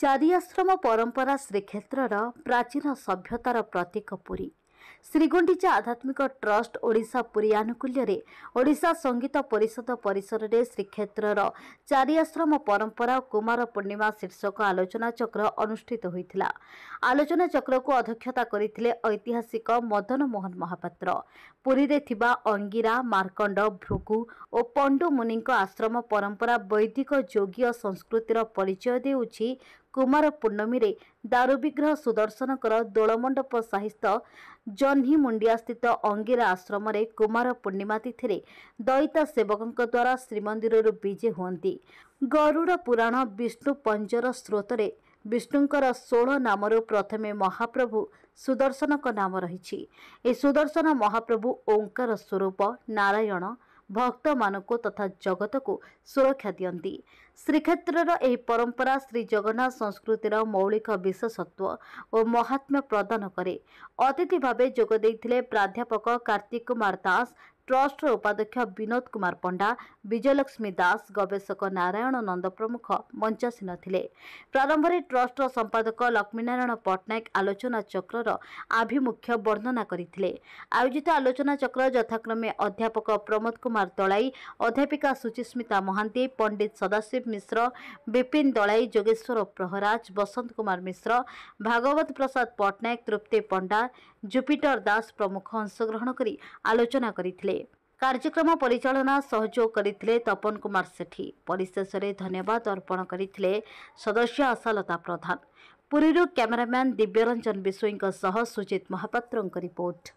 ଚାରିଆଶ୍ରମ ପରମ୍ପରା ଶ୍ରୀକ୍ଷେତ୍ରର ପ୍ରାଚୀନ ସଭ୍ୟତାର ପ୍ରତୀକ ପୁରୀ ଶ୍ରୀଗୁଣ୍ଡିଚା ଆଧ୍ୟାତ୍ମିକ ଟ୍ରଷ୍ଟ ଓଡ଼ିଶା ପୁରୀ ଆନୁକୂଲ୍ୟରେ ଓଡ଼ିଶା ସଙ୍ଗୀତ ପରିଷଦ ପରିସରରେ ଶ୍ରୀକ୍ଷେତ୍ରର ଚାରିଆଶ୍ରମ ପରମ୍ପରା ଓ କୁମାର ପୂର୍ଣ୍ଣିମା ଶୀର୍ଷକ ଆଲୋଚନାଚକ୍ର ଅନୁଷ୍ଠିତ ହୋଇଥିଲା ଆଲୋଚନାଚକ୍ରକୁ ଅଧ୍ୟକ୍ଷତା କରିଥିଲେ ଐତିହାସିକ ମଦନ ମୋହନ ମହାପାତ୍ର ପୁରୀରେ ଥିବା ଅଙ୍ଗିରା ମାର୍କଣ୍ଡ ଭୃଗୁ ଓ ପଣ୍ଡୁ ମୁନିଙ୍କ ଆଶ୍ରମ ପରମ୍ପରା ବୈଦିକ ଯୋଗୀ ସଂସ୍କୃତିର ପରିଚୟ ଦେଉଛି କୁମାର ପୂର୍ଣ୍ଣମୀରେ ଦାରୁବିଗ୍ରହ ସୁଦର୍ଶନଙ୍କର ଦୋଳମଣ୍ଡପ ସାହିସ୍ଥ ଜହ୍ନିମୁଣ୍ଡିଆସ୍ଥିତ ଅଙ୍ଗିରା ଆଶ୍ରମରେ କୁମାର ପୂର୍ଣ୍ଣିମା ତିଥିରେ ଦୈତ ସେବକଙ୍କ ଦ୍ୱାରା ଶ୍ରୀମନ୍ଦିରରୁ ବିଜେ ହୁଅନ୍ତି ଗରୁଡ଼ ପୁରାଣ ବିଷ୍ଣୁ ପଞ୍ଜର ସ୍ରୋତରେ ବିଷ୍ଣୁଙ୍କର ଷୋଳ ନାମରୁ ପ୍ରଥମେ ମହାପ୍ରଭୁ ସୁଦର୍ଶନଙ୍କ ନାମ ରହିଛି ଏହି ସୁଦର୍ଶନ ମହାପ୍ରଭୁ ଓଙ୍କାର ସ୍ୱରୂପ ନାରାୟଣ ଭକ୍ତମାନଙ୍କୁ ତଥା ଜଗତକୁ ସୁରକ୍ଷା ଦିଅନ୍ତି ଶ୍ରୀକ୍ଷେତ୍ରର ଏହି ପରମ୍ପରା ଶ୍ରୀଜଗନ୍ନାଥ ସଂସ୍କୃତିର ମୌଳିକ ବିଶେଷତ୍ୱ ଓ ମହାତ୍ମ୍ୟ ପ୍ରଦାନ କରେ ଅତିଥି ଭାବେ ଯୋଗ ଦେଇଥିଲେ ପ୍ରାଧ୍ୟାପକ କାର୍ତ୍ତିକ କୁମାର ଦାସ ଟ୍ରଷ୍ଟର ଉପାଧ୍ୟକ୍ଷ ବିନୋଦ କୁମାର ପଣ୍ଡା ବିଜୟଲକ୍ଷ୍ମୀ ଦାସ ଗବେଷକ ନାରାୟଣ ନନ୍ଦ ପ୍ରମୁଖ ମଞ୍ଚାସୀନ ଥିଲେ ପ୍ରାରମ୍ଭରେ ଟ୍ରଷ୍ଟର ସମ୍ପାଦକ ଲକ୍ଷ୍ମୀନାରାୟଣ ପଟ୍ଟନାୟକ ଆଲୋଚନା ଚକ୍ରର ଆଭିମୁଖ୍ୟ ବର୍ଣ୍ଣନା କରିଥିଲେ ଆୟୋଜିତ ଆଲୋଚନା ଚକ୍ର ଯଥାକ୍ରମେ ଅଧ୍ୟାପକ ପ୍ରମୋଦ କୁମାର ଦଳାଇ ଅଧ୍ୟାପିକା ସୁଚିସ୍ମିତା ମହାନ୍ତି ପଣ୍ଡିତ ସଦାଶିବ ମିଶ୍ର ବିପିନ ଦଳାଇ ଯୋଗେଶ୍ୱର ପ୍ରହରାଜ ବସନ୍ତ କୁମାର ମିଶ୍ର ଭାଗବତ ପ୍ରସାଦ ପଟ୍ଟନାୟକ ତୃପ୍ତି ପଣ୍ଡା ଜୁପିଟର ଦାସ ପ୍ରମୁଖ ଅଂଶଗ୍ରହଣ କରି ଆଲୋଚନା କରିଥିଲେ कार्यक्रम परिचाना सहयोग गरि तपन कुमार सेठी परिशेषले धन्यवाद अर्पण गरिदस्य अशालता प्रधान पुरीहरू क्यमेरा्यान दिव्य रञ्जन विषयको सह सुजित महापत्रको रिपोर्ट